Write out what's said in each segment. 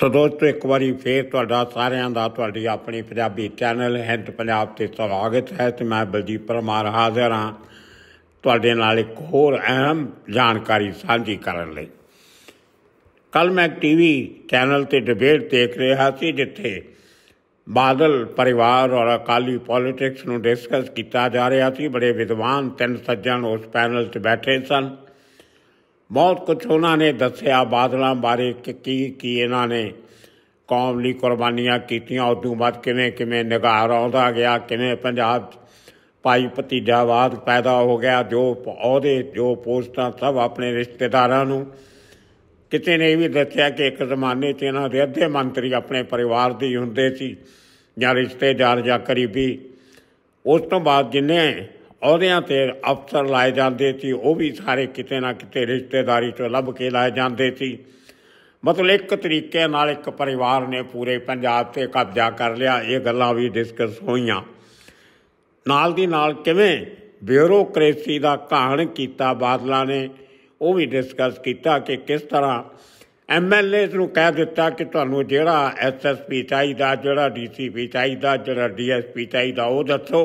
ਸੋ ਦੋਸਤੋ ਇੱਕ ਵਾਰੀ ਫੇਰ ਤੁਹਾਡਾ ਸਾਰਿਆਂ ਦਾ ਤੁਹਾਡੀ ਆਪਣੀ ਪੰਜਾਬੀ ਚੈਨਲ ਹਿੰਦ ਪੰਜਾਬ ਤੇ ਸਵਾਗਤ ਹੈ ਤੇ ਮੈਂ ਬਲਜੀਤ ਪਰਮਾਰ ਹਾਜ਼ਰ ਹਾਂ ਤੁਹਾਡੇ ਨਾਲ ਇੱਕ ਹੋਰ ਅਹਿਮ ਜਾਣਕਾਰੀ ਸਾਂਝੀ ਕਰਨ ਲਈ ਕੱਲ ਮੈਂ ਟੀਵੀ ਚੈਨਲ ਤੇ ਡਿਬੇਟ ਦੇਖ ਰਿਹਾ ਸੀ ਜਿੱਥੇ ਬਾਦਲ ਪਰਿਵਾਰ ਔਰ ਅਕਾਲੀ ਪੋਲਿਟਿਕਸ ਨੂੰ ਡਿਸਕਸ ਕੀਤਾ ਜਾ ਰਿਹਾ ਸੀ ਬੜੇ ਵਿਦਵਾਨ ਤਿੰਨ ਸੱਜਣ ਉਸ ਪੈਨਲ ਤੇ ਬੈਠੇ ਸਨ ਬਹੁਤ ਕੁਝ ਉਹਨਾਂ ਨੇ ਦੱਸਿਆ ਬਾਦਲਾਂ ਬਾਰੇ ਕਿ ਕੀ ਕੀ ਇਹਨਾਂ ਨੇ ਕੌਮ ਲਈ ਕੁਰਬਾਨੀਆਂ ਕੀਤੀਆਂ ਉਸ ਤੋਂ ਬਾਅਦ ਕਿਵੇਂ ਕਿਵੇਂ ਨਿਗਾਰ ਆਉਂਦਾ ਗਿਆ ਕਿਵੇਂ ਪੰਜਾਬ ਪਾਈ ਭਤੀਜਾਵਾਦ ਪੈਦਾ ਹੋ ਗਿਆ ਜੋ ਉਹਦੇ ਜੋ ਪੋਸਟਾਂ ਸਭ ਆਪਣੇ ਰਿਸ਼ਤੇਦਾਰਾਂ ਨੂੰ ਕਿਤੇ ਨੇ ਵੀ ਦੱਸਿਆ ਕਿ ਇੱਕ ਜ਼ਮਾਨੇ 'ਚ ਇਹਨਾਂ ਦੇ ਅੱਧੇ ਮੰਤਰੀ ਆਪਣੇ ਪਰਿਵਾਰ ਦੇ ਹੁੰਦੇ ਸੀ ਜਾਂ ਰਿਸ਼ਤੇਦਾਰ ਜਾਂ ਕਰੀਬੀ ਉਸ ਤੋਂ ਬਾਅਦ ਜਿੰਨੇ ਅਹੁਦਿਆਂ ਤੇ ਅਫਸਰ ਲਾਏ ਜਾਂਦੇ ਸੀ ਉਹ ਵੀ ਸਾਰੇ ਕਿਤੇ ਨਾ ਕਿਤੇ ਰਿਸ਼ਤੇਦਾਰੀ ਤੋਂ ਲੱਭ ਕੇ ਲਾਏ ਜਾਂਦੇ ਸੀ ਮਤਲਬ ਇੱਕ ਤਰੀਕੇ ਨਾਲ ਇੱਕ ਪਰਿਵਾਰ ਨੇ ਪੂਰੇ ਪੰਜਾਬ ਤੇ ਕਬਜ਼ਾ ਕਰ ਲਿਆ ਇਹ ਗੱਲਾਂ ਵੀ ਡਿਸਕਸ ਹੋਈਆਂ ਨਾਲ ਦੀ ਨਾਲ ਕਿਵੇਂ ਬਿਊਰੋਕ੍ਰੇਸੀ ਦਾ ਕਾਹਣ ਕੀਤਾ ਬਾਦਲਾ ਨੇ ਉਹ ਵੀ ਡਿਸਕਸ ਕੀਤਾ ਕਿ ਕਿਸ ਤਰ੍ਹਾਂ ਐਮਐਲਏ ਨੂੰ ਕਹਿ ਦਿੱਤਾ ਕਿ ਤੁਹਾਨੂੰ ਜਿਹੜਾ ਐਸਐਸਪੀ ਚਾਹੀਦਾ ਜਿਹੜਾ ਡੀਸੀਪੀ ਚਾਹੀਦਾ ਜਿਹੜਾ ਡੀਐਸਪੀ ਚਾਹੀਦਾ ਉਹ ਦੱਸੋ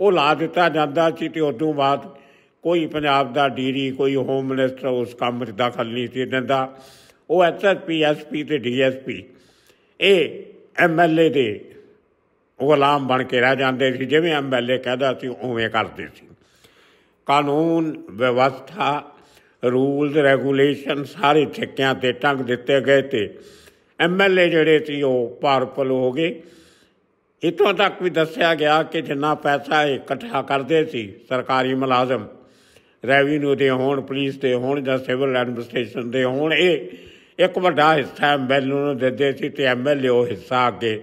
ਉਹ ਲਾ ਦਿੱਤਾ ਜਾਂਦਾ ਸੀ ਤੇ ਉਦੋਂ ਬਾਅਦ ਕੋਈ ਪੰਜਾਬ ਦਾ ਡੀਰੀ ਕੋਈ ਹੋਮ ਮਿਨਿਸਟਰ ਉਸ ਕੰਮ ਵਿੱਚ ਦਖਲ ਨਹੀਂ ਸੀ ਦਿੰਦਾ ਉਹ ਐਸਐਸਪੀ ਐਸਪੀ ਤੇ ਡੀਐਸਪੀ ਇਹ ਐਮਐਲਏ ਦੇ ਗੁਲਾਮ ਬਣ ਕੇ ਰਹਿ ਜਾਂਦੇ ਸੀ ਜਿਵੇਂ ਐਮਐਲਏ ਕਹਦਾ ਸੀ ਉਵੇਂ ਕਰਦੇ ਸੀ ਕਾਨੂੰਨ ਵਿਵਸਥਾ ਰੂਲਸ ਰੈਗੂਲੇਸ਼ਨ ਸਾਰੇ ਠੱਕਿਆਂ ਤੇ ਟੰਗ ਦਿੱਤੇ ਗਏ ਤੇ ਐਮਐਲਏ ਜਿਹੜੇ ਸੀ ਉਹ ਪਾਰਪਲ ਹੋ ਗਏ ਇਤੋਂ ਤੱਕ ਵੀ ਦੱਸਿਆ ਗਿਆ ਕਿ ਜਿੰਨਾ ਪੈਸਾ ਇਹ ਇਕੱਠਾ ਕਰਦੇ ਸੀ ਸਰਕਾਰੀ ਮੁਲਾਜ਼ਮ ਰੈਵਨਿਊ ਦੇ ਹੋਣ ਪੁਲਿਸ ਦੇ ਹੋਣ ਜਾਂ ਸਿਵਲ ਐਡਮਿਨਿਸਟ੍ਰੇਸ਼ਨ ਦੇ ਹੋਣ ਇਹ ਇੱਕ ਵੱਡਾ ਹਿੱਸਾ ਐਮਐਲਏ ਨੂੰ ਦਿੰਦੇ ਸੀ ਤੇ ਐਮਐਲਏ ਉਹ ਹਿੱਸਾ ਅੱਗੇ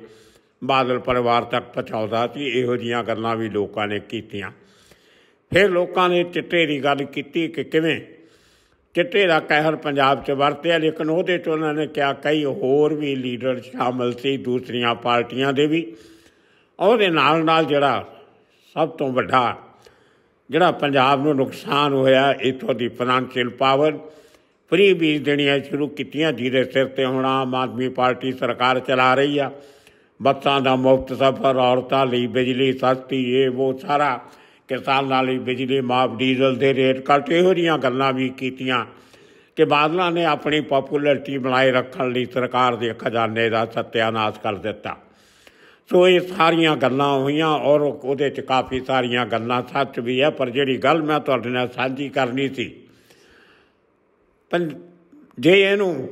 ਬਾਦਲ ਪਰਿਵਾਰ ਤੱਕ ਪਹੁੰਚਾਉਂਦਾ ਸੀ ਇਹੋ ਜੀਆਂ ਗੱਲਾਂ ਵੀ ਲੋਕਾਂ ਨੇ ਕੀਤੀਆਂ ਫਿਰ ਲੋਕਾਂ ਨੇ ਚਿੱਟੇ ਦੀ ਗੱਲ ਕੀਤੀ ਕਿ ਕਿਵੇਂ ਚਿੱਟੇ ਦਾ ਕਹਿਰ ਪੰਜਾਬ 'ਚ ਵਰਤਿਆ ਲੇਕਿਨ ਉਹਦੇ 'ਚ ਉਹਨਾਂ ਨੇ ਕਿਹਾ ਕਈ ਹੋਰ ਵੀ ਲੀਡਰ ਸ਼ਾਮਲ ਸੀ ਦੂਸਰੀਆਂ ਪਾਰਟੀਆਂ ਦੇ ਵੀ ਉਹਦੇ ਨਾਲ ਨਾਲ ਜਿਹੜਾ ਸਭ ਤੋਂ ਵੱਡਾ ਜਿਹੜਾ ਪੰਜਾਬ ਨੂੰ ਨੁਕਸਾਨ ਹੋਇਆ ਇਥੋਂ ਦੀ ਫਾਈਨੈਂਸ਼ੀਅਲ ਪਾਵਰ ਫਰੀ ਬੀਜ ਦੇਣੀਆਂ ਸ਼ੁਰੂ ਕੀਤੀਆਂ ਜਿਹਦੇ ਸਿਰ ਤੇ ਹੁਣ ਆਮ ਆਦਮੀ ਪਾਰਟੀ ਸਰਕਾਰ ਚਲਾ ਰਹੀ ਆ ਬੱਤਾਂ ਦਾ ਮੁਫਤ ਸਫ਼ਰ ਔਰਤਾਂ ਲਈ ਬਿਜਲੀ ਸਸਤੀ ਇਹ ਉਹ ਸਾਰਾ ਨਾਲ ਲਈ ਬਿਜਲੀ ਮਾਫ ਡੀਜ਼ਲ ਦੇ ਰੇਟ ਕੱਟ ਇਹੋ ਜੀਆਂ ਗੱਲਾਂ ਵੀ ਕੀਤੀਆਂ ਕਿ ਬਾਦਲਾਂ ਨੇ ਆਪਣੀ ਪਪੂਲੈਰਿਟੀ ਬਣਾਈ ਰੱਖਣ ਲਈ ਸਰਕਾਰ ਦੇ ਖਜ਼ਾਨੇ ਦਾ ਸਤਿਆਨਾਸ਼ ਕਰ ਦਿੱਤਾ ਸੋ ਇਹ ਸਾਰੀਆਂ ਗੱਲਾਂ ਹੋਈਆਂ ਔਰ ਉਹਦੇ 'ਚ ਕਾਫੀ ਸਾਰੀਆਂ ਗੱਲਾਂ ਸੱਚ ਵੀ ਹੈ ਪਰ ਜਿਹੜੀ ਗੱਲ ਮੈਂ ਤੁਹਾਡੇ ਨਾਲ ਸਾਂਝੀ ਕਰਨੀ ਸੀ ਜੇ ਇਹਨੂੰ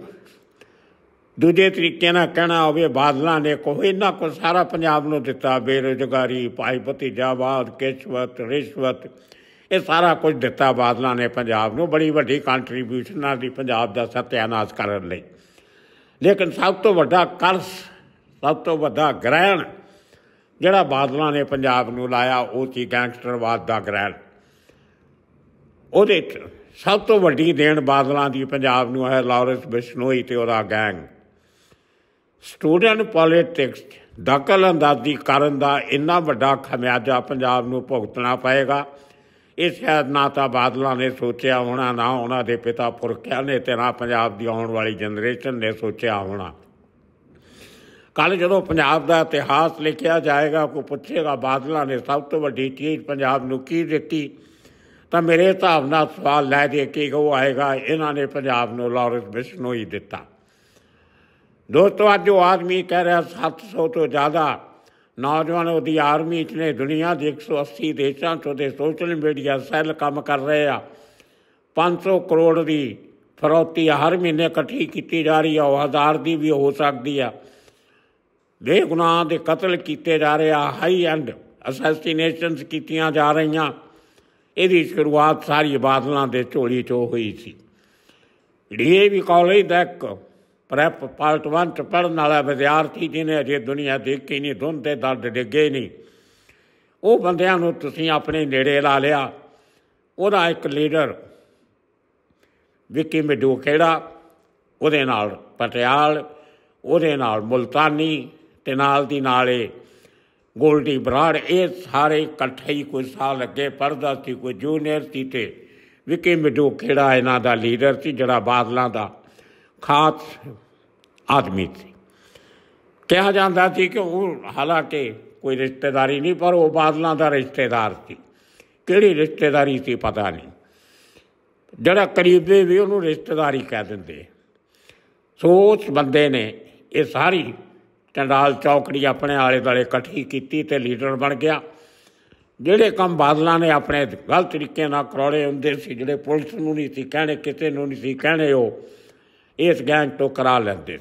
ਦੂਜੇ ਤਰੀਕੇ ਨਾਲ ਕਹਿਣਾ ਹੋਵੇ ਬਾਦਲਾਂ ਨੇ ਕੋ ਇਹਨਾਂ ਕੋ ਸਾਰਾ ਪੰਜਾਬ ਨੂੰ ਦਿੱਤਾ ਬੇਰੋਜ਼ਗਾਰੀ ਭਾਈ ਭਤੀਜਾਵਾਦ ਕਿਸ਼ਵਤ ਰਿਸ਼ਵਤ ਇਹ ਸਾਰਾ ਕੁਝ ਦਿੱਤਾ ਬਾਦਲਾਂ ਨੇ ਪੰਜਾਬ ਨੂੰ ਬੜੀ ਵੱਡੀ ਕੰਟਰੀਬਿਊਸ਼ਨ ਨਾਲ ਦੀ ਪੰਜਾਬ ਦਾ ਸਤਿਆਨਾਸ਼ ਕਰਨ ਲਈ ਲੇਕਿਨ ਸਭ ਤੋਂ ਵੱਡਾ ਕਰਜ਼ ਸਭ ਤੋਂ ਵੱਡਾ ਗ੍ਰਹਿਣ ਜਿਹੜਾ ਬਾਦਲਾਂ ਨੇ ਪੰਜਾਬ ਨੂੰ ਲਾਇਆ ਉਹ ਸੀ ਗੈਂਗਸਟਰਵਾਦ ਦਾ ਗ੍ਰਹਿਣ ਉਹਦੇ ਸਭ ਤੋਂ ਵੱਡੀ ਦੇਣ ਬਾਦਲਾਂ ਦੀ ਪੰਜਾਬ ਨੂੰ ਹੈ ਲਾਰੈਂਸ ਬਿਸ਼ਨੋਈ ਤੇ ਉਹਦਾ ਗੈਂਗ ਸਟੂਡੈਂਟ ਪੋਲਿਟਿਕਸ ਦਖਲ ਅੰਦਾਜ਼ੀ ਕਰਨ ਦਾ ਇੰਨਾ ਵੱਡਾ ਖਮਿਆਜਾ ਪੰਜਾਬ ਨੂੰ ਭੁਗਤਣਾ ਪਏਗਾ ਇਹ ਸ਼ਾਇਦ ਨਾ ਤਾਂ ਬਾਦਲਾਂ ਨੇ ਸੋਚਿਆ ਹੋਣਾ ਨਾ ਉਹਨਾਂ ਦੇ ਪਿਤਾ ਪੁਰਖਿਆਂ ਨੇ ਤੇ ਨਾ ਪੰਜਾਬ ਦੀ ਆਉਣ ਵਾਲੀ ਜਨਰੇਸ਼ਨ ਨੇ ਸੋਚਿਆ ਹੋਣਾ ਕੱਲ ਜਦੋਂ ਪੰਜਾਬ ਦਾ ਇਤਿਹਾਸ ਲਿਖਿਆ ਜਾਏਗਾ ਕੋ ਪੁੱਛੇਗਾ ਬਾਦਲਾਂ ਨੇ ਸਭ ਤੋਂ ਵੱਡੀ ਚੀਜ਼ ਪੰਜਾਬ ਨੂੰ ਕੀ ਦਿੱਤੀ ਤਾਂ ਮੇਰੇ ਹਿਸਾਬ ਨਾਲ ਸਵਾਲ ਲੈ ਦੇ ਕੇ ਉਹ ਆਏਗਾ ਇਹਨਾਂ ਨੇ ਪੰਜਾਬ ਨੂੰ ਲਾਰੈਂਸ ਬਿਸ਼ਨੋਈ ਦਿੱਤਾ ਦੋਸਤੋ ਅੱਜ ਉਹ ਆਦਮੀ ਕਹਿ ਰਿਹਾ 700 ਤੋਂ ਜ਼ਿਆਦਾ ਨੌਜਵਾਨ ਉਹਦੀ ਆਰਮੀ ਚ ਨੇ ਦੁਨੀਆ ਦੇ 180 ਦੇਸ਼ਾਂ ਤੋਂ ਦੇ ਸੋਸ਼ਲ ਮੀਡੀਆ ਸੈੱਲ ਕੰਮ ਕਰ ਰਹੇ ਆ 500 ਕਰੋੜ ਦੀ ਫਰੋਤੀ ਹਰ ਮਹੀਨੇ ਇਕੱਠੀ ਕੀਤੀ ਜਾ ਰਹੀ ਆ ਉਹ ਹਜ਼ਾਰ ਦੀ ਵੀ ਹੋ ਸਕਦੀ ਆ ਬੇਗੁਨਾਹ ਦੇ ਕਤਲ ਕੀਤੇ ਜਾ ਰਿਹਾ ਹਾਈ ਐਂਡ ਅਸੈਸਿਨੇਸ਼ਨਸ ਕੀਤੀਆਂ ਜਾ ਰਹੀਆਂ ਇਹਦੀ ਸ਼ੁਰੂਆਤ ਸਾਰੀ ਬਾਦਲਾਂ ਦੇ ਝੋਲੀ ਚੋ ਹੋਈ ਸੀ ਵੀ ਕਾਲਜ ਦਾ ਇੱਕ ਪ੍ਰੈਪ ਪਾਰਟ 1 ਚ ਪੜਨ ਵਾਲਾ ਵਿਦਿਆਰਥੀ ਜਿਹਨੇ ਅਜੇ ਦੁਨੀਆ ਦੇਖੀ ਨਹੀਂ ਧੁੰਦ ਤੇ ਦਰਦ ਡਿੱਗੇ ਨਹੀਂ ਉਹ ਬੰਦਿਆਂ ਨੂੰ ਤੁਸੀਂ ਆਪਣੇ ਨੇੜੇ ਲਾ ਲਿਆ ਉਹਦਾ ਇੱਕ ਲੀਡਰ ਵਿੱਕੀ ਮਿੱਡੂ ਕਿਹੜਾ ਉਹਦੇ ਨਾਲ ਪਟਿਆਲ ਉਹਦੇ ਨਾਲ ਮਲਤਾਨੀ ਤੇ ਨਾਲ ਦੀ ਨਾਲੇ ਗੋਲਡੀ ਬਰਾੜ ਇਹ ਸਾਰੇ ਇਕੱਠੇ ਹੀ ਕੋਈ ਸਾਲ ਲੱਗੇ ਪਰਦਾ ਸੀ ਕੋਈ ਜੂਨੀਅਰ ਸੀ ਤੇ ਵਿਕੀ ਮਿਡੋ ਕਿਹੜਾ ਇਹਨਾਂ ਦਾ ਲੀਡਰ ਸੀ ਜਿਹੜਾ ਬਾਦਲਾਂ ਦਾ ਖਾਸ ਆਦਮੀ ਸੀ ਕਿਹਾ ਜਾਂਦਾ ਸੀ ਕਿ ਉਹ ਹਾਲਾਂਕਿ ਕੋਈ ਰਿਸ਼ਤੇਦਾਰੀ ਨਹੀਂ ਪਰ ਉਹ ਬਾਦਲਾਂ ਦਾ ਰਿਸ਼ਤੇਦਾਰ ਸੀ ਕਿਹੜੀ ਰਿਸ਼ਤੇਦਾਰੀ ਸੀ ਪਤਾ ਨਹੀਂ ਜਿਹੜਾ ਕਰੀਬੇ ਵੀ ਉਹਨੂੰ ਰਿਸ਼ਤੇਦਾਰੀ ਕਹਿ ਦਿੰਦੇ ਸੋਚ ਬੰਦੇ ਨੇ ਇਹ ਸਾਰੀ ਟੰਡਾਲ ਚੌਕੜੀ ਆਪਣੇ ਆਲੇ ਦਾਲੇ ਇਕੱਠੀ ਕੀਤੀ ਤੇ ਲੀਡਰ ਬਣ ਗਿਆ ਜਿਹੜੇ ਕੰਮ ਬਾਦਲਾਂ ਨੇ ਆਪਣੇ ਗਲਤ ਤਰੀਕੇ ਨਾਲ ਕਰਾਉਣੇ ਹੁੰਦੇ ਸੀ ਜਿਹੜੇ ਪੁਲਿਸ ਨੂੰ ਨਹੀਂ ਸੀ ਕਹਿਣੇ ਕਿਤੇ ਨੂੰ ਨਹੀਂ ਸੀ ਕਹਿਣੇ ਉਹ ਇਸ ਗੈਂਗ ਤੋਂ ਕਰਾ ਲੈਂਦੇ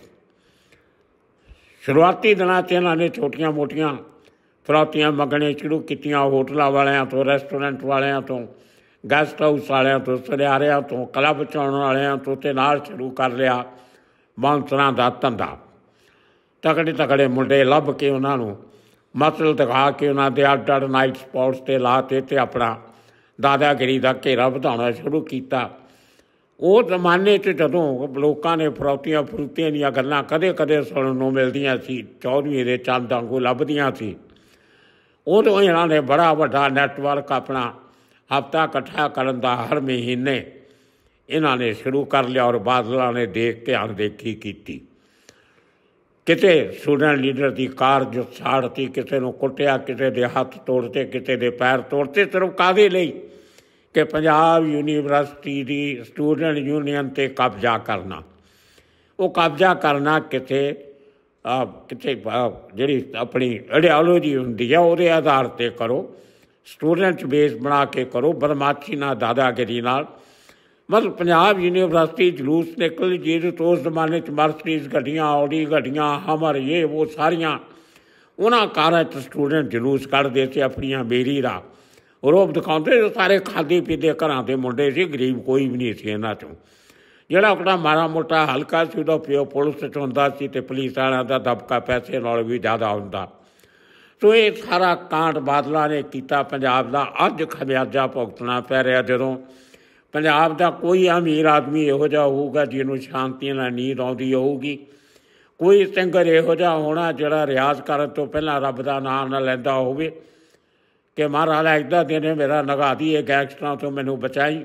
ਸ਼ੁਰੂਆਤੀ ਦਿਨਾਂ 'ਚ ਇਹਨਾਂ ਨੇ ਛੋਟੀਆਂ-ਮੋਟੀਆਂ ਫਰੌਤੀਆਂ ਮੰਗਣੇ ਸ਼ੁਰੂ ਕੀਤੀਆਂ ਹੋਟਲਾਂ ਵਾਲਿਆਂ ਤੋਂ ਰੈਸਟੋਰੈਂਟ ਵਾਲਿਆਂ ਤੋਂ ਗੈਸਟ ਹਾਊਸ ਵਾਲਿਆਂ ਤੋਂ ਸਰਿਆਰਿਆਂ ਤੋਂ ਕਲਾ ਬਚਾਉਣ ਵਾਲਿਆਂ ਤੋਂ ਤੇ ਨਾਲ ਸ਼ੁਰੂ ਕਰ ਲਿਆ ਮਾਨਸਰਾਂ ਦਾ ਧੰਦਾ ਤਕੜੇ ਤਕੜੇ ਮੁੰਡੇ ਲੱਭ ਕੇ ਉਹਨਾਂ ਨੂੰ ਮਤਲ ਦਿਖਾ ਕੇ ਉਹਨਾਂ ਦੇ ਅੱਡ-ਅੱਡ ਨਾਈਟ ਸਪੌਟਸ ਤੇ ਲਾਤੇ ਤੇ ਆਪਣਾ ਦਾਦਾਗਰੀ ਦਾ ਘੇਰਾ ਵਧਾਉਣਾ ਸ਼ੁਰੂ ਕੀਤਾ ਉਹ ਜ਼ਮਾਨੇ 'ਚ ਜਦੋਂ ਲੋਕਾਂ ਨੇ ਫਰੌਤੀਆਂ ਫਰੂਤੀਆਂ ਦੀਆਂ ਗੱਲਾਂ ਕਦੇ-ਕਦੇ ਸੁਣਨ ਨੂੰ ਮਿਲਦੀਆਂ ਸੀ ਚੌਧਰੀ ਦੇ ਚੰਦ ਵਾਂਗੂ ਲੱਭਦੀਆਂ ਸੀ ਉਦੋਂ ਇਹਨਾਂ ਨੇ ਬੜਾ ਵੱਡਾ ਨੈਟਵਰਕ ਆਪਣਾ ਹਫਤਾ ਇਕੱਠਾ ਕਰਨ ਦਾ ਹਰ ਮਹੀਨੇ ਇਹਨਾਂ ਨੇ ਸ਼ੁਰੂ ਕਰ ਲਿਆ ਔਰ ਬਾਦਲਾਂ ਨੇ ਦੇਖ ਧਿਆਨ ਦੇਖੀ ਕੀਤੀ ਕਿਤੇ ਸੂਡਨ ਲੀਡਰ ਦੀ ਕਾਰ ਜੋ ਸਾੜਤੀ ਕਿਤੇ ਨੂੰ ਕੁੱਟਿਆ ਕਿਤੇ ਦੇ ਹੱਥ ਤੋੜਤੇ ਕਿਤੇ ਦੇ ਪੈਰ ਤੋੜਤੇ ਸਿਰਫ ਕਾਦੇ ਲਈ ਕਿ ਪੰਜਾਬ ਯੂਨੀਵਰਸਿਟੀ ਦੀ ਸਟੂਡੈਂਟ ਯੂਨੀਅਨ ਤੇ ਕਬਜ਼ਾ ਕਰਨਾ ਉਹ ਕਬਜ਼ਾ ਕਰਨਾ ਕਿਤੇ ਆ ਕਿਤੇ ਜਿਹੜੀ ਆਪਣੀ ਅਡਿਆਲੋਜੀ ਹੁੰਦੀ ਆ ਉਹਦੇ ਆਧਾਰ ਤੇ ਕਰੋ ਸਟੂਡੈਂਟ ਬੇਸ ਬਣਾ ਕੇ ਕਰੋ ਬਰਮਾਚੀ ਨਾਲ ਦਾਦਾਗਰੀ ਨਾਲ ਮਤਲਬ ਪੰਜਾਬ ਯੂਨੀਵਰਸਿਟੀ ਜਲੂਸ ਨਿਕਲ ਜਿਹੜੇ ਉਸ ਜ਼ਮਾਨੇ 'ਚ ਮਰਸਡੀਜ਼ ਗੱਡੀਆਂ ਆਉਂਦੀ ਗੱਡੀਆਂ ਹਮਰ ਇਹ ਉਹ ਸਾਰੀਆਂ ਉਹਨਾਂ ਕਾਰਾਂ 'ਚ ਸਟੂਡੈਂਟ ਜਲੂਸ ਕੱਢਦੇ ਸੀ ਆਪਣੀਆਂ ਬੇਰੀ ਦਾ ਰੋਬ ਦਿਖਾਉਂਦੇ ਸਾਰੇ ਖਾਦੀ ਪੀਦੇ ਘਰਾਂ ਦੇ ਮੁੰਡੇ ਸੀ ਗਰੀਬ ਕੋਈ ਵੀ ਨਹੀਂ ਸੀ ਇਹਨਾਂ 'ਚੋਂ ਜਿਹੜਾ ਆਪਣਾ ਮਾਰਾ ਮੋਟਾ ਹਲਕਾ ਸੀ ਉਹਦਾ ਪਿਓ ਪੁਲਿਸ 'ਚ ਹੁੰਦਾ ਸੀ ਤੇ ਪੁਲਿਸ ਵਾਲਿਆਂ ਦਾ ਦਬਕਾ ਪੈਸੇ ਨਾਲ ਵੀ ਜ਼ਿਆਦਾ ਹੁੰਦਾ ਸੋ ਇਹ ਸਾਰਾ ਕਾਂਡ ਬਾਦਲਾ ਨੇ ਕੀਤਾ ਪੰਜਾਬ ਦਾ ਅੱਜ ਖਮਿਆਜਾ ਭੁਗਤਣਾ ਪੈ ਰਿਹਾ ਜਦੋਂ ਪੰਜਾਬ ਦਾ ਕੋਈ ਅਮੀਰ ਆਦਮੀ ਇਹੋ ਜਿਹਾ ਹੋਊਗਾ ਜਿਹਨੂੰ ਸ਼ਾਂਤੀ ਨਾਲ ਨੀਂਦ ਆਉਂਦੀ ਹੋਊਗੀ ਕੋਈ ਸਿੰਗਰ ਇਹੋ ਜਿਹਾ ਹੋਣਾ ਜਿਹੜਾ ਰਿਆਜ਼ ਕਰਨ ਤੋਂ ਪਹਿਲਾਂ ਰੱਬ ਦਾ ਨਾਮ ਨਾ ਲੈਂਦਾ ਹੋਵੇ ਕਿ ਮਹਾਰਾਜ ਐਦਾ ਦਿਨੇ ਮੇਰਾ ਨਗਾਦੀ ਇਹ ਐਕਸਟਰਾ ਤੋਂ ਮੈਨੂੰ ਬਚਾਈ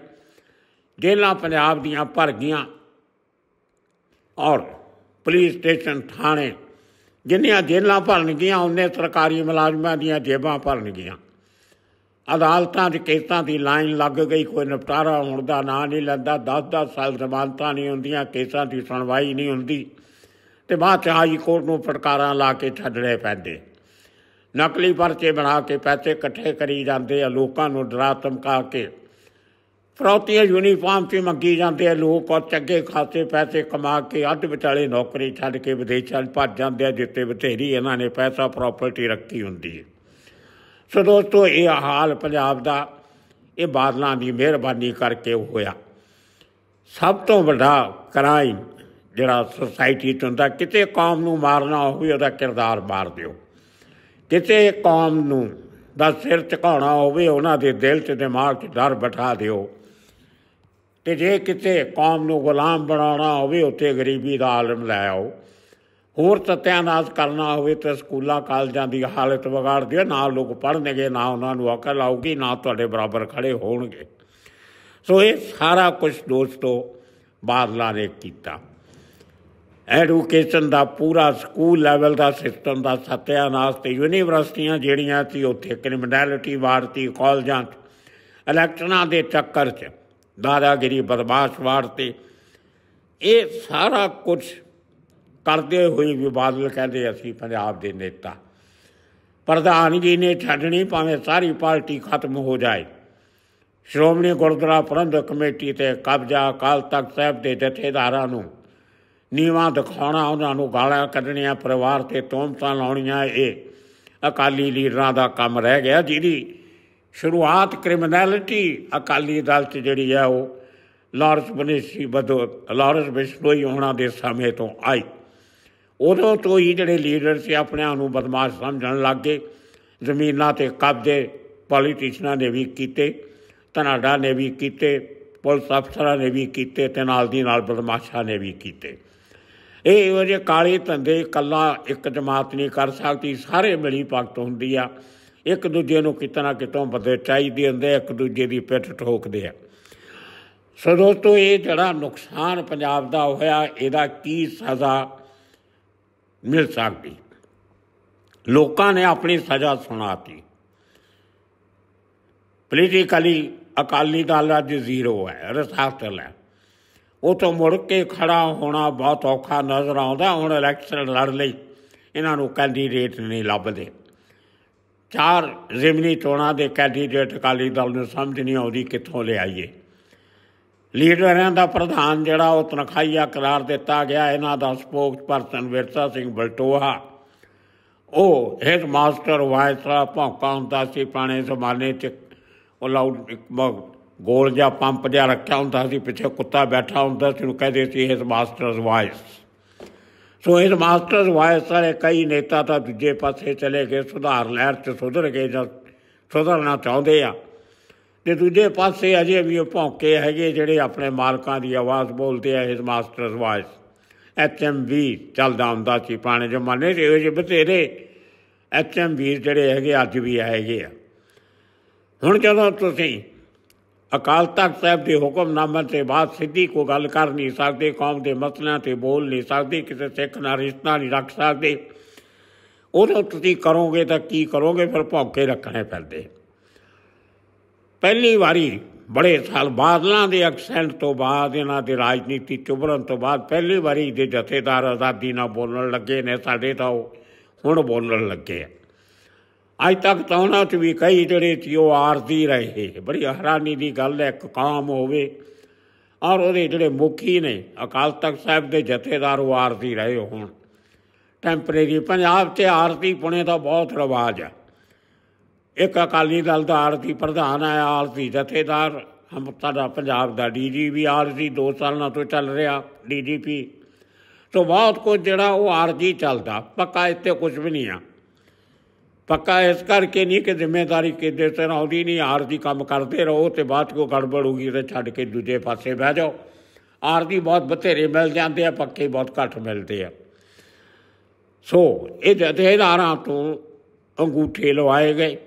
ਜੇਲਾਂ ਪੰਜਾਬ ਦੀਆਂ ਭਰ ਗਈਆਂ ਔਰ ਪੁਲਿਸ ਸਟੇਸ਼ਨ ਥਾਣੇ ਜਿੰਨੀਆਂ ਜੇਲਾਂ ਭਰਨ ਗਈਆਂ ਉਹਨੇ ਸਰਕਾਰੀ ਮੁਲਾਜ਼ਮਾਂ ਦੀਆਂ ਜੇਬਾਂ ਭਰਨ ਗਈਆਂ ਅਦਾਲਤਾਂ ਦੇ ਕੇਸਾਂ ਦੀ ਲਾਈਨ ਲੱਗ ਗਈ ਕੋਈ ਨਿਪਟਾਰਾ ਹੋਣ ਦਾ ਨਾਂ ਨਹੀਂ ਲੈਂਦਾ 10-10 ਸਾਲ ਜ਼ਮਾਨਤਾਂ ਨਹੀਂ ਹੁੰਦੀਆਂ ਕੇਸਾਂ ਦੀ ਸੁਣਵਾਈ ਨਹੀਂ ਹੁੰਦੀ ਤੇ ਬਾਅਦ 'ਚ ਹਾਈ ਕੋਰਟ ਨੂੰ ਫਟਕਾਰਾਂ ਲਾ ਕੇ ਛੱਡਣੇ ਪੈਂਦੇ ਨਕਲੀ ਪਰਚੇ ਬਣਾ ਕੇ ਪੈਸੇ ਇਕੱਠੇ ਕਰੀ ਜਾਂਦੇ ਆ ਲੋਕਾਂ ਨੂੰ ਡਰਾ ਧਮਕਾ ਕੇ ਫਰੌਤੀਆਂ ਯੂਨੀਫਾਰਮ 'ਚ ਮੰਗੀ ਜਾਂਦੇ ਆ ਲੋਕ ਔਰ ਚੱਗੇ ਖਾਤੇ ਪੈਸੇ ਕਮਾ ਕੇ ਅੱਡ ਵਿਚਾਲੇ ਨੌਕਰੀ ਛੱਡ ਕੇ ਵਿਦੇਸ਼ਾਂ ਭੱਜ ਜਾਂਦੇ ਆ ਜਿੱਤੇ ਬਥੇਰੀ ਇਹਨਾਂ ਨੇ ਪੈਸਾ ਪ੍ਰਾਪਰਟੀ ਰੱਖੀ ਹੁੰਦੀ ਹੈ ਸੋ ਦੋਸਤੋ ਇਹ ਹਾਲ ਪੰਜਾਬ ਦਾ ਇਹ ਬਾਦਲਾਂ ਦੀ ਮਿਹਰਬਾਨੀ ਕਰਕੇ ਹੋਇਆ ਸਭ ਤੋਂ ਵੱਡਾ ਕ੍ਰਾਈਮ ਜਿਹੜਾ ਸੋਸਾਇਟੀ 'ਚ ਹੁੰਦਾ ਕਿਤੇ ਕੌਮ ਨੂੰ ਮਾਰਨਾ ਹੋਵੇ ਉਹਦਾ ਕਿਰਦਾਰ ਮਾਰ ਦਿਓ ਕਿਤੇ ਕੌਮ ਨੂੰ ਦਾ ਸਿਰ ਝੁਕਾਉਣਾ ਹੋਵੇ ਉਹਨਾਂ ਦੇ ਦਿਲ 'ਚ ਦਿਮਾਗ 'ਚ ਡਰ ਬਿਠਾ ਦਿਓ ਤੇ ਜੇ ਕਿਤੇ ਕੌਮ ਨੂੰ ਗੁਲਾਮ ਬਣਾਉਣਾ ਹੋਵੇ ਉੱਤੇ ਗਰੀਬੀ ਦਾ ਆਲਮ ਲੈ ਆਓ ਹੋਰ ਸਤਿਆਨਾਸ਼ ਕਰਨਾ ਹੋਵੇ ਤਾਂ ਸਕੂਲਾਂ ਕਾਲਜਾਂ ਦੀ ਹਾਲਤ ਵਿਗਾੜ ਦਿਓ ਨਾ ਲੋਕ ਪੜ੍ਹਨਗੇ ਨਾ ਉਹਨਾਂ ਨੂੰ ਅਕਲ ਆਊਗੀ ਨਾ ਤੁਹਾਡੇ ਬਰਾਬਰ ਖੜੇ ਹੋਣਗੇ ਸੋ ਇਹ ਸਾਰਾ ਕੁਝ ਦੋਸਤੋ ਬਾਦਲਾ ਨੇ ਕੀਤਾ ਐਡੂਕੇਸ਼ਨ ਦਾ ਪੂਰਾ ਸਕੂਲ ਲੈਵਲ ਦਾ ਸਿਸਟਮ ਦਾ ਸਤਿਆਨਾਸ਼ ਤੇ ਯੂਨੀਵਰਸਿਟੀਆਂ ਜਿਹੜੀਆਂ ਸੀ ਉੱਥੇ ਕ੍ਰਿਮੀਨੈਲਿਟੀ ਵਾਰਤੀ ਕਾਲਜਾਂ ਇਲੈਕਸ਼ਨਾਂ ਦੇ ਚੱਕਰ 'ਚ ਦਾਦਾਗਿਰੀ ਬਦਮਾਸ਼ ਵਾਰਤੇ ਇਹ ਸਾਰਾ ਕੁਝ ਕਰਦੇ ਹੋਏ ਵੀ ਬਾਦਲ ਕਹਿੰਦੇ ਅਸੀਂ ਪੰਜਾਬ ਦੇ ਨੇਤਾ ਪ੍ਰਧਾਨ ਜੀ ਨੇ ਛੱਡਣੀ ਭਾਵੇਂ ਸਾਰੀ ਪਾਰਟੀ ਖਤਮ ਹੋ ਜਾਏ ਸ਼੍ਰੋਮਣੀ ਗੁਰਦੁਆਰਾ ਪ੍ਰਬੰਧਕ ਕਮੇਟੀ ਤੇ ਕਬਜ਼ਾ ਕਾਲ ਤਖਤ ਸਾਹਿਬ ਦੇ ਜਥੇਦਾਰਾਂ ਨੂੰ ਨੀਵਾ ਦਿਖਾਉਣਾ ਉਹਨਾਂ ਨੂੰ ਗਾਲਾਂ ਕੱਢਣੀਆਂ ਪਰਿਵਾਰ ਤੇ ਤੋਮਤਾਂ ਲਾਉਣੀਆਂ ਇਹ ਅਕਾਲੀ ਲੀਡਰਾਂ ਦਾ ਕੰਮ ਰਹਿ ਗਿਆ ਜਿਹਦੀ ਸ਼ੁਰੂਆਤ ਕ੍ਰਿਮੀਨੈਲਿਟੀ ਅਕਾਲੀ ਦਲ ਤੇ ਜਿਹੜੀ ਹੈ ਉਹ ਲਾਰਜ ਬਨੇਸੀ ਬਦੋ ਲਾਰਜ ਬਿਸ਼ਨੋਈ ਹੋਣਾ ਦੇ ਸਮੇਂ ਤੋਂ ਆਈ ਉਦੋਂ ਤੋਂ ਹੀ ਜਿਹੜੇ ਲੀਡਰ ਸੀ ਆਪਣੇ ਆਪ ਨੂੰ ਬਦਮਾਸ਼ ਸਮਝਣ ਲੱਗ ਗਏ ਜ਼ਮੀਨਾਂ ਤੇ ਕਬਜ਼ੇ ਪੋਲੀਟਿਸ਼ਨਾਂ ਨੇ ਵੀ ਕੀਤੇ ਧਨਾੜਾ ਨੇ ਵੀ ਕੀਤੇ ਪੁਲਿਸ ਅਫਸਰਾਂ ਨੇ ਵੀ ਕੀਤੇ ਤੇ ਨਾਲ ਦੀ ਨਾਲ ਬਦਮਾਸ਼ਾਂ ਨੇ ਵੀ ਕੀਤੇ ਇਹ ਉਹ ਜੇ ਕਾਲੇ ਧੰਦੇ ਕੱਲਾ ਇੱਕ ਜਮਾਤ ਨਹੀਂ ਕਰ ਸਕਦੀ ਸਾਰੇ ਮਿਲੀ ਭਗਤ ਹੁੰਦੀ ਆ ਇੱਕ ਦੂਜੇ ਨੂੰ ਕਿਤਨਾ ਕਿਤੋਂ ਬੰਦੇ ਚਾਹੀਦੇ ਹੁੰਦੇ ਇੱਕ ਦੂਜੇ ਦੀ ਪਿੱਠ ਠੋਕਦੇ ਆ ਸੋ ਇਹ ਜਿਹੜਾ ਨੁਕਸਾਨ ਪੰਜਾਬ ਦਾ ਹੋਇਆ ਇਹਦਾ ਕੀ ਸਜ਼ਾ ਮਿਲ ਸਕਦੀ ਲੋਕਾਂ ਨੇ ਆਪਣੀ ਸਜ਼ਾ ਸੁਣਾਤੀ ਪੋਲੀਟੀਕਲੀ ਅਕਾਲੀ ਦਲ ਅੱਜ ਜ਼ੀਰੋ ਹੈ ਰਸਾਸਟਲ ਹੈ ਉਹ ਤੋਂ ਮੁੜ ਕੇ ਖੜਾ ਹੋਣਾ ਬਹੁਤ ਔਖਾ ਨਜ਼ਰ ਆਉਂਦਾ ਹੁਣ ਇਲੈਕਸ਼ਨ ਲੜ ਲਈ ਇਹਨਾਂ ਨੂੰ ਕੈਂਡੀਡੇਟ ਨਹੀਂ ਲੱਭਦੇ ਚਾਰ ਜ਼ਿਮਨੀ ਟੋਣਾ ਦੇ ਕੈਂਡੀਡੇਟ ਅਕਾਲੀ ਦਲ ਨੂੰ ਸਮਝ ਨਹੀਂ ਆਉਂਦੀ ਕਿੱਥੋਂ ਲਿਆਈਏ ਲੀਡਰਾਂ ਦਾ ਪ੍ਰਧਾਨ ਜਿਹੜਾ ਉਹ ਤਨਖਾਹਿਆ ਕਰਾਰ ਦਿੱਤਾ ਗਿਆ ਇਹਨਾਂ ਦਾ ਸਪੋਕਸ ਪਰਸਨ ਵਿਰਸਾ ਸਿੰਘ ਬਲਟੋਹਾ ਉਹ ਹੈਡ ਮਾਸਟਰ ਵਾਇਸਰਾ ਭੌਂਕਾ ਹੁੰਦਾ ਸੀ ਪਾਣੇ ਜ਼ਮਾਨੇ 'ਚ ਉਹ ਲਾਊਡ ਗੋਲ ਜਾਂ ਪੰਪ ਜਾਂ ਰੱਖਿਆ ਹੁੰਦਾ ਸੀ ਪਿੱਛੇ ਕੁੱਤਾ ਬੈਠਾ ਹੁੰਦਾ ਸੀ ਉਹਨੂੰ ਕਹਦੇ ਸੀ ਹੈਡ ਮਾਸਟਰ ਵਾਇਸ ਸੋ ਇਹ ਮਾਸਟਰ ਵਾਇਸ ਸਾਰੇ ਕਈ ਨੇਤਾ ਤਾਂ ਦੂਜੇ ਪਾਸੇ ਚਲੇ ਗਏ ਸੁਧਾਰ ਲਹਿਰ 'ਚ ਸੁਧਰ ਗਏ ਜਾਂ ਸੁਧਰਨਾ ਚਾਹੁੰਦੇ ਆ ਤੇ ਦੂਜੇ ਪਾਸੇ ਅਜੇ ਵੀ ਉਹ ਭੌਂਕੇ ਹੈਗੇ ਜਿਹੜੇ ਆਪਣੇ ਮਾਲਕਾਂ ਦੀ ਆਵਾਜ਼ ਬੋਲਦੇ ਆ ਹਿਸ ਮਾਸਟਰਸ ਵਾਇਸ ਐਚਐਮਵੀ ਚੱਲਦਾ ਹੁੰਦਾ ਸੀ ਪਾਣੇ ਜਮਾਨੇ ਦੇ ਉਹ ਜਿਹੇ ਬਥੇਰੇ ਐਚਐਮਵੀ ਜਿਹੜੇ ਹੈਗੇ ਅੱਜ ਵੀ ਹੈਗੇ ਆ ਹੁਣ ਜਦੋਂ ਤੁਸੀਂ ਅਕਾਲ ਤਖਤ ਸਾਹਿਬ ਦੇ ਹੁਕਮਨਾਮੇ ਤੇ ਬਾਤ ਸਿੱਧੀ ਕੋ ਗੱਲ ਕਰ ਨਹੀਂ ਸਕਦੇ ਕੌਮ ਦੇ ਮਸਲਿਆਂ ਤੇ ਬੋਲ ਨਹੀਂ ਸਕਦੇ ਕਿਸੇ ਸਿੱਖ ਨਾਲ ਰਿਸ਼ਤਾ ਨਹੀਂ ਰੱਖ ਸਕਦੇ ਉਦੋਂ ਤੁਸੀਂ ਕਰੋਗੇ ਤਾਂ ਕੀ ਕਰੋਗੇ ਫਿਰ ਭੌਂਕੇ ਰੱਖਣੇ ਪੈਂਦੇ ਪਹਿਲੀ ਵਾਰੀ ਬੜੇ ਸਾਲ ਬਾਦਲਾਂ ਦੇ ਐਕਸੈਂਟ ਤੋਂ ਬਾਅਦ ਇਹਨਾਂ ਦੇ ਰਾਜਨੀਤੀ ਚੁਬਰਨ ਤੋਂ ਬਾਅਦ ਪਹਿਲੀ ਵਾਰੀ ਦੇ ਜਥੇਦਾਰ ਆਜ਼ਾਦੀ ਨਾਲ ਬੋਲਣ ਲੱਗੇ ਨੇ ਸਾਡੇ ਤਾਂ ਉਹ ਹੁਣ ਬੋਲਣ ਲੱਗੇ ਆ ਅੱਜ ਤੱਕ ਤਾਂ ਉਹਨਾਂ 'ਚ ਵੀ ਕਈ ਜਿਹੜੇ ਸੀ ਉਹ ਆਰਦੀ ਰਹੇ ਬੜੀ ਹੈਰਾਨੀ ਦੀ ਗੱਲ ਹੈ ਇੱਕ ਕਾਮ ਹੋਵੇ ਔਰ ਉਹਦੇ ਜਿਹੜੇ ਮੁਖੀ ਨੇ ਅਕਾਲ ਤਖਤ ਸਾਹਿਬ ਦੇ ਜਥੇਦਾਰ ਉਹ ਆਰਦੀ ਰਹੇ ਹੁਣ ਟੈਂਪਰੇਰੀ ਪੰਜਾਬ 'ਚ ਆਰਤੀ ਪੁਣੇ ਦਾ ਬਹੁਤ ਰਿਵਾਜ ਹੈ ਇੱਕ ਅਕਾਲੀ ਦਲ ਦਾ ਆਰਤੀ ਪ੍ਰਧਾਨ ਆਇਆ ਆਰਤੀ ਜਥੇਦਾਰ ਹਮ ਸਾਡਾ ਪੰਜਾਬ ਦਾ ਡੀਜੀ ਵੀ ਆਰਤੀ 2 ਸਾਲਾਂ ਤੋਂ ਚੱਲ ਰਿਹਾ ਡੀਡੀਪੀ ਤੋਂ ਬਾਅਦ ਕੋਈ ਜਿਹੜਾ ਉਹ ਆਰਜੀ ਚੱਲਦਾ ਪੱਕਾ ਇੱਥੇ ਕੁਝ ਵੀ ਨਹੀਂ ਆ ਪੱਕਾ ਇਸ ਕਰਕੇ ਨਹੀਂ ਕਿ ਜ਼ਿੰਮੇਵਾਰੀ ਕਿਤੇ ਤੇ ਆਉਂਦੀ ਨਹੀਂ ਆਰਜੀ ਕੰਮ ਕਰਦੇ ਰਹੋ ਤੇ ਬਾਅਦ ਕੋ ਗੜਬੜ ਹੋਗੀ ਤੇ ਛੱਡ ਕੇ ਦੂਜੇ ਪਾਸੇ ਬਹਿ ਜਾਓ ਆਰਜੀ ਬਹੁਤ ਬਥੇਰੇ ਮਿਲ ਜਾਂਦੇ ਆ ਪੱਕੇ ਬਹੁਤ ਘੱਟ ਮਿਲਦੇ ਆ ਸੋ ਇਹ ਜਥੇਦਾਰਾਂ ਤੋਂ ਅੰਗੂਠੇ ਲਵਾਏ ਗਏ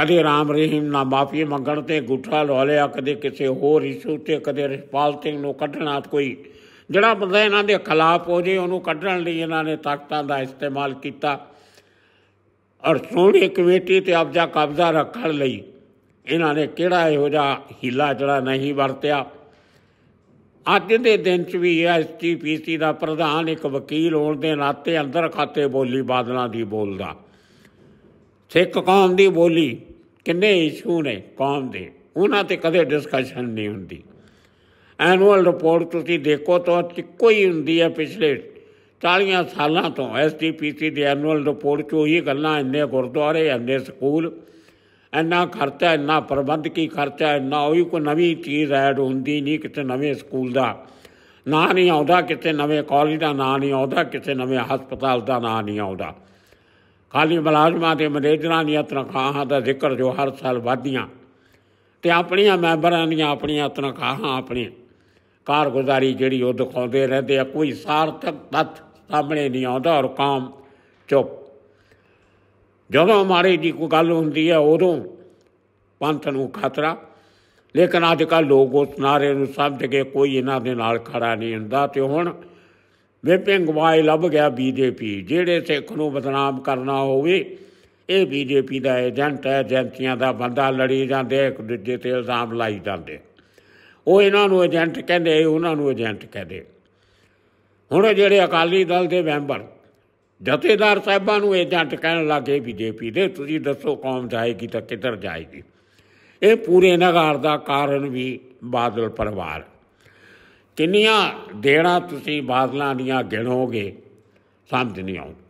ਕਦੇ ਰਾਮ ਰਹੀਮ ਨਾ ਮਾਫੀ ਮੰਗਣ ਤੇ ਗੁੱਠਾ ਲੋ ਲਿਆ ਕਦੇ ਕਿਸੇ ਹੋਰ ਇਸ਼ੂ ਤੇ ਕਦੇ ਰਿਪਾਲ ਸਿੰਘ ਨੂੰ ਕੱਢਣਾ ਕੋਈ ਜਿਹੜਾ ਬੰਦਾ ਇਹਨਾਂ ਦੇ ਖਿਲਾਫ ਹੋ ਜੇ ਉਹਨੂੰ ਕੱਢਣ ਲਈ ਇਹਨਾਂ ਨੇ ਤਾਕਤਾਂ ਦਾ ਇਸਤੇਮਾਲ ਕੀਤਾ ਔਰ ਸੋਹਣੀ ਕਮੇਟੀ ਤੇ ਆਪਦਾ ਕਬਜ਼ਾ ਰੱਖਣ ਲਈ ਇਹਨਾਂ ਨੇ ਕਿਹੜਾ ਇਹੋ ਜਿਹਾ ਹਿੱਲਾ ਜਿਹੜਾ ਨਹੀਂ ਵਰਤਿਆ ਅੱਜ ਦੇ ਦਿਨ 'ਚ ਵੀ ਐਸਟੀਪੀਸੀ ਦਾ ਪ੍ਰਧਾਨ ਇੱਕ ਵਕੀਲ ਹੋਣ ਦੇ ਨਾਤੇ ਅੰਦਰ ਖਾਤੇ ਬੋਲੀ ਬਾਦਲਾਂ ਦੀ ਬੋਲਦਾ ਸਿੱਖ ਕੌਮ ਦੀ ਬੋਲੀ ਕਿੰਨੇ ਇਸ਼ੂ ਨੇ ਕੌਮ ਦੇ ਉਹਨਾਂ ਤੇ ਕਦੇ ਡਿਸਕਸ਼ਨ ਨਹੀਂ ਹੁੰਦੀ ਐਨੂਅਲ ਰਿਪੋਰਟ ਤੁਸੀਂ ਦੇਖੋ ਤਾਂ ਇੱਕੋ ਹੀ ਹੁੰਦੀ ਹੈ ਪਿਛਲੇ 40 ਸਾਲਾਂ ਤੋਂ ਐਸਟੀਪੀਸੀ ਦੇ ਐਨੂਅਲ ਰਿਪੋਰਟ 'ਚ ਉਹੀ ਗੱਲਾਂ ਇੰਨੇ ਗੁਰਦੁਆਰੇ ਇੰਨੇ ਸਕੂਲ ਇੰਨਾ ਖਰਚਾ ਇੰਨਾ ਪ੍ਰਬੰਧ ਕੀ ਖਰਚਾ ਇੰਨਾ ਉਹ ਕੋਈ ਨਵੀਂ ਚੀਜ਼ ਐਡ ਹੁੰਦੀ ਨਹੀਂ ਕਿਤੇ ਨਵੇਂ ਸਕੂਲ ਦਾ ਨਾਂ ਨਹੀਂ ਆਉਂਦਾ ਕਿਤੇ ਨਵੇਂ ਕਾਲਜ ਦਾ ਨਾਂ ਨਹੀਂ ਆਉਂਦਾ ਕਿਤੇ ਨਵੇਂ ਹਸਪਤਾਲ ਦਾ ਨਾਂ ਨਹੀਂ ਆਉਂਦਾ ਖਾਲੀ ਮਲਾਜ਼ਮਾਂ ਤੇ ਮੈਨੇਜਰਾਂ ਦੀਆਂ ਤਨਖਾਹਾਂ ਦਾ ਜ਼ਿਕਰ ਜੋ ਹਰ ਸਾਲ ਵਧੀਆਂ ਤੇ ਆਪਣੀਆਂ ਮੈਂਬਰਾਂ ਦੀਆਂ ਆਪਣੀਆਂ ਤਨਖਾਹਾਂ ਆਪਣੀਆਂ ਕਾਰਗੁਜ਼ਾਰੀ ਜਿਹੜੀ ਉਹ ਦਿਖਾਉਂਦੇ ਰਹਿੰਦੇ ਆ ਕੋਈ ਸਾਰਥਕ ਤੱਤ ਸਾਹਮਣੇ ਨਹੀਂ ਆਉਂਦਾ ਔਰ ਕਾਮ ਚੁੱਪ ਜਦੋਂ ਮਾਰੇ ਦੀ ਕੋਈ ਗੱਲ ਹੁੰਦੀ ਹੈ ਉਦੋਂ ਪੰਥ ਨੂੰ ਖਤਰਾ ਲੇਕਿਨ ਅੱਜ ਕੱਲ ਲੋਕ ਉਸ ਨਾਰੇ ਨੂੰ ਸਮਝ ਕੇ ਕੋਈ ਇਹਨਾਂ ਦੇ ਨਾਲ ਖੜਾ ਨਹੀਂ ਹੁੰਦਾ ਤੇ ਹੁਣ ਵਿਪਿੰਗ ਗਵਾਈ ਲੱਭ ਗਿਆ ਬੀਜੇਪੀ ਜਿਹੜੇ ਸਿੱਖ ਨੂੰ ਬਦਨਾਮ ਕਰਨਾ ਹੋਵੇ ਇਹ ਬੀਜੇਪੀ ਦਾ ਏਜੰਟ ਹੈ ਏਜੰਸੀਆਂ ਦਾ ਬੰਦਾ ਲੜੀ ਜਾਂਦੇ ਇੱਕ ਦੂਜੇ ਤੇ ਇਲਜ਼ਾਮ ਲਾਈ ਜਾਂਦੇ ਉਹ ਇਹਨਾਂ ਨੂੰ ਏਜੰਟ ਕਹਿੰਦੇ ਉਹਨਾਂ ਨੂੰ ਏਜੰਟ ਕਹਿੰਦੇ ਹੁਣ ਜਿਹੜੇ ਅਕਾਲੀ ਦਲ ਦੇ ਮੈਂਬਰ ਜਥੇਦਾਰ ਸਾਹਿਬਾਂ ਨੂੰ ਏਜੰਟ ਕਹਿਣ ਲੱਗੇ ਬੀਜੇਪੀ ਦੇ ਤੁਸੀਂ ਦੱਸੋ ਕੌਮ ਜਾਏਗੀ ਤਾਂ ਕਿੱਧਰ ਜਾਏਗੀ ਇਹ ਪੂਰੇ ਨਗਾਰ ਦਾ ਕਾਰਨ ਵੀ ਬਾਦਲ ਪਰਿਵਾਰ ਕਿੰਨੀਆਂ ਦੇਣਾ ਤੁਸੀਂ ਬਾਦਲਾਂ ਦੀਆਂ ਗਿਣੋਗੇ ਸਮਝ ਨਹੀਂ ਆਉਂਦੀ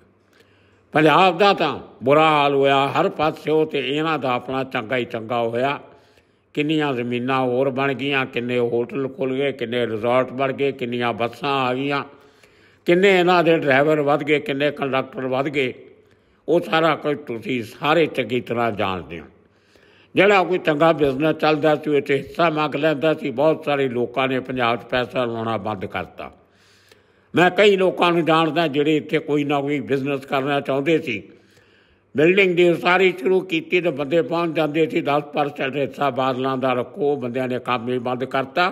ਪੰਜਾਬ ਦਾ ਤਾਂ ਬੁਰਾ ਹਾਲ ਹੋਇਆ ਹਰ ਪਾਸਿਓਂ ਤੇ ਇਹਨਾਂ ਦਾ ਆਪਣਾ ਚੰਗਾ ਹੀ ਚੰਗਾ ਹੋਇਆ ਕਿੰਨੀਆਂ ਜ਼ਮੀਨਾਂ ਹੋਰ ਬਣ ਗਈਆਂ ਕਿੰਨੇ ਹੋਟਲ ਖੁੱਲ ਗਏ ਕਿੰਨੇ ਰਿਜ਼ੋਰਟ ਬਣ ਗਏ ਕਿੰਨੀਆਂ ਬੱਸਾਂ ਆ ਗਈਆਂ ਕਿੰਨੇ ਇਹਨਾਂ ਦੇ ਡਰਾਈਵਰ ਵੱਧ ਗਏ ਕਿੰਨੇ ਕੰਡਕਟਰ ਵੱਧ ਗਏ ਉਹ ਸਾਰਾ ਕੁਝ ਤੁਸੀਂ ਸਾਰੇ ਚੰਗੀ ਤਰ੍ਹਾਂ ਜਾਣਦੇ ਹੋ ਜਿਹੜਾ ਕੋਈ ਚੰਗਾ ਬਿਜ਼ਨਸ ਚੱਲਦਾ ਸੀ ਉਹ ਹਿੱਸਾ ਮੰਗ ਲੈਂਦਾ ਸੀ ਬਹੁਤ ਸਾਰੇ ਲੋਕਾਂ ਨੇ ਪੰਜਾਬ 'ਚ ਪੈਸਾ ਲਾਉਣਾ ਬੰਦ ਕਰਤਾ ਮੈਂ ਕਈ ਲੋਕਾਂ ਨੂੰ ਜਾਣਦਾ ਜਿਹੜੇ ਇੱਥੇ ਕੋਈ ਨਾ ਕੋਈ ਬਿਜ਼ਨਸ ਕਰਨਾ ਚਾਹੁੰਦੇ ਸੀ ਬਿਲਡਿੰਗ ਦੀ ਸਾਰੀ ਸ਼ੁਰੂ ਕੀਤੀ ਤੇ ਬੰਦੇ ਪਹੁੰਚ ਜਾਂਦੇ ਸੀ 10% ਹਿੱਸਾ ਬਾਦਲਾਂ ਦਾ ਰੱਖੋ ਬੰਦਿਆਂ ਨੇ ਕੰਮ ਵੀ ਬੰਦ ਕਰਤਾ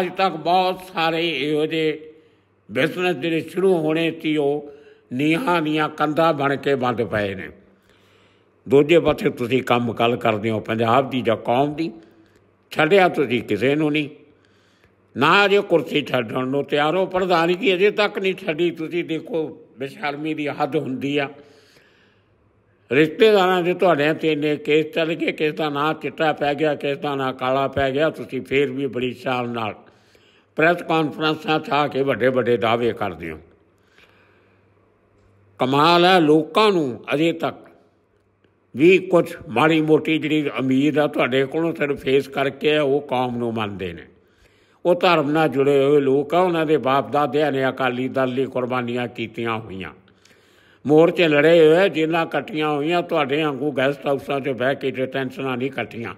ਅੱਜ ਤੱਕ ਬਹੁਤ ਸਾਰੇ ਇਹੋ ਜਿਹੇ ਬਿਜ਼ਨਸ ਜਿਹੜੇ ਸ਼ੁਰੂ ਹੋਣੇ ਸੀ ਉਹ ਨੀਹਾਂ ਨੀਆਂ ਕੰਧਾਂ ਬਣ ਕੇ ਬੰਦ ਪਏ ਨੇ ਦੂਜੇ ਪਾਸੇ ਤੁਸੀਂ ਕੰਮ ਕੱਲ ਕਰਦੇ ਹੋ ਪੰਜਾਬ ਦੀ ਜਾਂ ਕੌਮ ਦੀ ਛੱਡਿਆ ਤੁਸੀਂ ਕਿਸੇ ਨੂੰ ਨਹੀਂ ਨਾ ਜੇ ਕੁਰਸੀ ਛੱਡਣ ਨੂੰ ਤਿਆਰ ਹੋ ਪ੍ਰਧਾਨਗੀ ਅਜੇ ਤੱਕ ਨਹੀਂ ਛੱਡੀ ਤੁਸੀਂ ਦੇਖੋ ਬੇਸ਼ਰਮੀ ਦੀ ਹੱਦ ਹੁੰਦੀ ਆ ਰਿਸ਼ਤੇਦਾਰਾਂ ਦੇ ਤੁਹਾਡੇ ਤੇ ਨੇ ਕੇਸ ਚੱਲ ਕੇ ਕਿਸ ਦਾ ਨਾਂ ਚਿੱਟਾ ਪੈ ਗਿਆ ਕਿਸ ਦਾ ਨਾਂ ਕਾਲਾ ਪੈ ਗਿਆ ਤੁਸੀਂ ਫੇਰ ਵੀ ਬੜੀ ਸ਼ਾਨ ਨਾਲ ਪ੍ਰੈਸ ਕਾਨਫਰੰਸਾਂ 'ਚ ਆ ਕੇ ਵੱਡੇ ਵੱਡੇ ਦਾਅਵੇ ਕਰਦੇ ਹੋ ਕਮਾਲ ਹੈ ਲੋਕਾਂ ਨੂੰ ਅਜੇ ਤੱਕ ਵੀ ਕੁਝ ਮਾੜੀ ਮੋਟੀ ਜਿਹੜੀ ਅਮੀਰ ਆ ਤੁਹਾਡੇ ਕੋਲੋਂ ਸਿਰ ਫੇਸ ਕਰਕੇ ਉਹ ਕੌਮ ਨੂੰ ਮੰਨਦੇ ਨੇ ਉਹ ਧਰਮ ਨਾਲ ਜੁੜੇ ਹੋਏ ਲੋਕ ਆ ਉਹਨਾਂ ਦੇ ਬਾਪ ਦਾਦਿਆਂ ਨੇ ਅਕਾਲੀ ਦਲ ਲਈ ਕੁਰਬਾਨੀਆਂ ਕੀਤੀਆਂ ਹੋਈਆਂ ਮੋਰਚੇ ਲੜੇ ਹੋਏ ਜਿੰਨਾ ਕੱਟੀਆਂ ਹੋਈਆਂ ਤੁਹਾਡੇ ਵਾਂਗੂ ਗੈਸਟ ਹਾਊਸਾਂ 'ਚ ਬਹਿ ਕੇ ਜੇ ਟੈਨਸ਼ਨਾਂ ਨਹੀਂ ਕੱਟੀਆਂ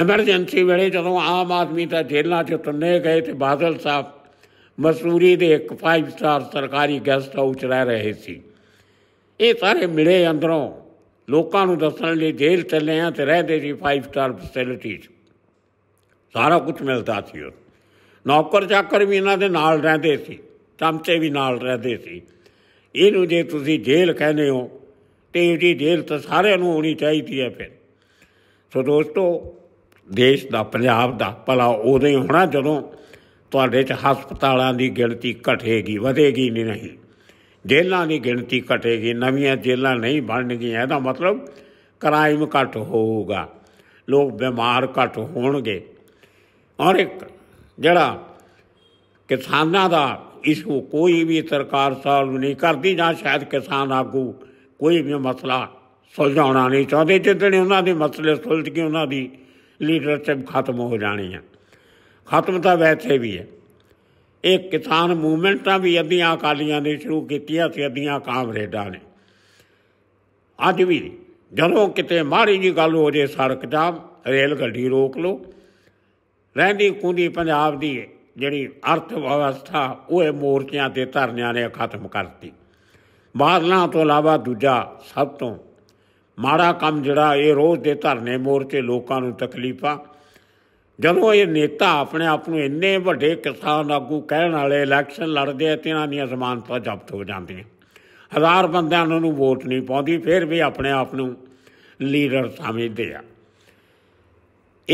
ਐਮਰਜੈਂਸੀ ਵੇਲੇ ਜਦੋਂ ਆਮ ਆਦਮੀ ਤਾਂ ਜੇਲ੍ਹਾਂ 'ਚ ਤੁੰਨੇ ਗਏ ਤੇ ਬਾਦਲ ਸਾਹਿਬ ਮਸੂਰੀ ਦੇ ਇੱਕ 5 ਸਟਾਰ ਸਰਕਾਰੀ ਗੈਸਟ ਹਾਊਸ 'ਚ ਰਹਿ ਰਹੇ ਸੀ ਇਹ ਸਾਰੇ ਮਿਲੇ ਅੰਦਰੋਂ ਲੋਕਾਂ ਨੂੰ ਦੱਸਣ ਲਈ ਜੇਲ੍ਹ ਚੱਲੇ ਆ ਤੇ ਰਹਦੇ ਜੀ 5 ਸਟਾਰ ਫੈਸਿਲਿਟੀਜ਼ ਸਾਰਾ ਕੁਝ ਮਿਲਦਾ ਸੀ ਉਹ ਨੌਕਰ ਚਾਕਰ ਵੀ ਇਹਨਾਂ ਦੇ ਨਾਲ ਰਹਿੰਦੇ ਸੀ ਚਮਚੇ ਵੀ ਨਾਲ ਰਹਿੰਦੇ ਸੀ ਇਹਨੂੰ ਜੇ ਤੁਸੀਂ ਜੇਲ੍ਹ ਕਹਿੰਦੇ ਹੋ ਤੇ ਜੀ ਜੇਲ੍ਹ ਤਾਂ ਸਾਰਿਆਂ ਨੂੰ ਹੋਣੀ ਚਾਹੀਦੀ ਹੈ ਫਿਰ ਸੋ ਦੋਸਤੋ ਦੇਸ਼ ਦਾ ਪੰਜਾਬ ਦਾ ਭਲਾ ਉਦੋਂ ਹੀ ਹੋਣਾ ਜਦੋਂ ਤੁਹਾਡੇ ਚ ਹਸਪਤਾਲਾਂ ਦੀ ਗਿਣਤੀ ਘਟੇਗੀ ਵਧੇਗੀ ਨਹੀਂ ਜੇਲ੍ਹਾਂ ਦੀ ਗਿਣਤੀ ਘਟੇਗੀ ਨਵੀਆਂ ਜੇਲ੍ਹਾਂ ਨਹੀਂ ਬਣਨਗੀਆਂ ਇਹਦਾ ਮਤਲਬ ਕ੍ਰਾਈਮ ਘਟ ਹੋਊਗਾ ਲੋਕ ਬਿਮਾਰ ਘਟ ਹੋਣਗੇ ਔਰ ਇੱਕ ਜਿਹੜਾ ਕਿਸਾਨਾਂ ਦਾ ਇਸ਼ੂ ਕੋਈ ਵੀ ਸਰਕਾਰ ਸਾਲ ਨਹੀਂ ਕਰਦੀ ਜਾਂ ਸ਼ਾਇਦ ਕਿਸਾਨ ਆਗੂ ਕੋਈ ਵੀ ਮਸਲਾ ਸੁਲਝਾਉਣਾ ਨਹੀਂ ਚਾਹਦੇ ਜਿੱਦਣ ਉਹਨਾਂ ਦੇ ਮਸਲੇ ਸੁਲਝ ਕੇ ਉਹਨਾਂ ਦੀ ਲੀਡਰਸ਼ਿਪ ਖਤਮ ਹੋ ਜਾਣੀ ਹੈ ਖਤਮ ਤਾਂ ਵੈਸੇ ਵੀ ਹੈ ਇਹ ਕਿਸਾਨ ਮੂਵਮੈਂਟਾਂ ਵੀ ਅੱਧੀਆਂ ਅਕਾਲੀਆਂ ਨੇ ਸ਼ੁਰੂ ਕੀਤੀਆਂ ਸੀ ਅੱਧੀਆਂ ਕਾਮਰੇਡਾਂ ਨੇ ਅੱਜ ਵੀ ਜਦੋਂ ਕਿਤੇ ਮਾੜੀ ਜੀ ਗੱਲ ਹੋ ਜੇ ਸੜਕ ਦਾ ਰੇਲ ਗੱਡੀ ਰੋਕ ਲੋ ਰਹਿੰਦੀ ਕੁੰਦੀ ਪੰਜਾਬ ਦੀ ਜਿਹੜੀ ਅਰਥ ਵਿਵਸਥਾ ਉਹ ਇਹ ਮੋਰਚਿਆਂ ਤੇ ਧਰਨਿਆਂ ਨੇ ਖਤਮ ਕਰਤੀ ਬਾਦਲਾਂ ਤੋਂ ਇਲਾਵਾ ਦੂਜਾ ਸਭ ਤੋਂ ਮਾੜਾ ਕੰਮ ਜਿਹੜਾ ਇਹ ਰੋਜ਼ ਦੇ ਧਰਨੇ ਮੋਰਚੇ ਲੋਕਾਂ ਨੂੰ ਤਕਲੀਫਾਂ ਜਦੋਂ ਇਹ ਨੇਤਾ ਆਪਣੇ ਆਪ ਨੂੰ ਇੰਨੇ ਵੱਡੇ ਕਿਸਾਨ ਆਗੂ ਕਹਿਣ ਵਾਲੇ ਇਲੈਕਸ਼ਨ ਲੜਦੇ ਆ ਤੇ ਇਹਨਾਂ ਦੀਆਂ ਜ਼ਮਾਨਤਾਂ ਜ਼ਬਤ ਹੋ ਜਾਂਦੀਆਂ ਹਜ਼ਾਰ ਬੰਦਿਆਂ ਨੂੰ ਉਹਨੂੰ ਵੋਟ ਨਹੀਂ ਪਾਉਂਦੀ ਫਿਰ ਵੀ ਆਪਣੇ ਆਪ ਨੂੰ ਲੀਡਰ ਸਮਝਦੇ ਆ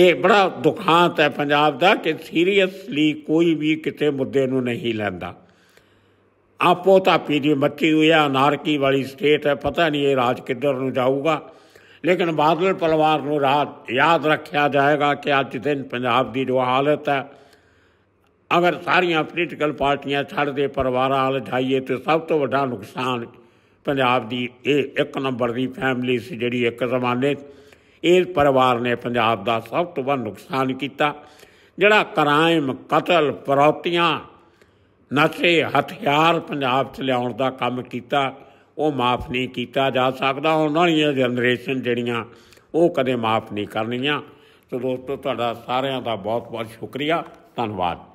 ਇਹ ਬੜਾ ਦੁਖਾਂਤ ਹੈ ਪੰਜਾਬ ਦਾ ਕਿ ਸੀਰੀਅਸਲੀ ਕੋਈ ਵੀ ਕਿਤੇ ਮੁੱਦੇ ਨੂੰ ਨਹੀਂ ਲੈਂਦਾ ਆਪੋ ਤਾਂ ਪੀੜੀ ਮੱਤੀ ਹੋਇਆ ਨਾਰਕੀ ਵਾਲੀ ਸਟੇਟ ਹੈ ਪਤਾ ਨਹੀਂ ਇਹ ਰਾਜ ਕਿੱਧਰ ਨੂੰ ਜਾਊਗਾ ਲੇਕਿਨ ਬਾਦਲ ਪਰਿਵਾਰ ਨੂੰ ਰਾਤ ਯਾਦ ਰੱਖਿਆ ਜਾਏਗਾ ਕਿ ਅੱਜ ਦਿਨ ਪੰਜਾਬ ਦੀ ਜੋ ਹਾਲਤ ਹੈ ਅਗਰ ਸਾਰੀਆਂ ਪੋਲੀਟੀਕਲ ਪਾਰਟੀਆਂ ਛੱਡ ਦੇ ਪਰਿਵਾਰਾਂ ਵਾਲ ਜਾਈਏ ਤੇ ਸਭ ਤੋਂ ਵੱਡਾ ਨੁਕਸਾਨ ਪੰਜਾਬ ਦੀ ਇਹ ਇੱਕ ਨੰਬਰ ਦੀ ਫੈਮਿਲੀ ਸੀ ਜਿਹੜੀ ਇੱਕ ਜ਼ਮਾਨੇ ਇਹ ਪਰਿਵਾਰ ਨੇ ਪੰਜਾਬ ਦਾ ਸਭ ਤੋਂ ਵੱਡਾ ਨੁਕਸਾਨ ਕੀਤਾ ਜਿਹੜਾ ਕ੍ਰਾਈਮ ਕਤਲ ਪਰੌਤੀਆਂ ਨਸ਼ੇ ਹਥਿਆਰ ਪੰਜਾਬ 'ਚ ਲਿਆਉਣ ਦਾ ਕੰਮ ਕੀਤਾ ਉਹ ਮਾਫ ਨਹੀਂ ਕੀਤਾ ਜਾ ਸਕਦਾ ਉਹਨਾਂ ਦੀਆਂ ਜਨਰੇਸ਼ਨ ਜਿਹੜੀਆਂ ਉਹ ਕਦੇ ਮਾਫ ਨਹੀਂ ਕਰਨੀਆਂ ਤੇ ਦੋਸਤੋ ਤੁਹਾਡਾ ਸਾਰਿਆਂ ਦਾ ਬਹੁਤ ਬਹੁਤ ਸ਼ੁਕਰੀਆ ਧੰਨਵਾਦ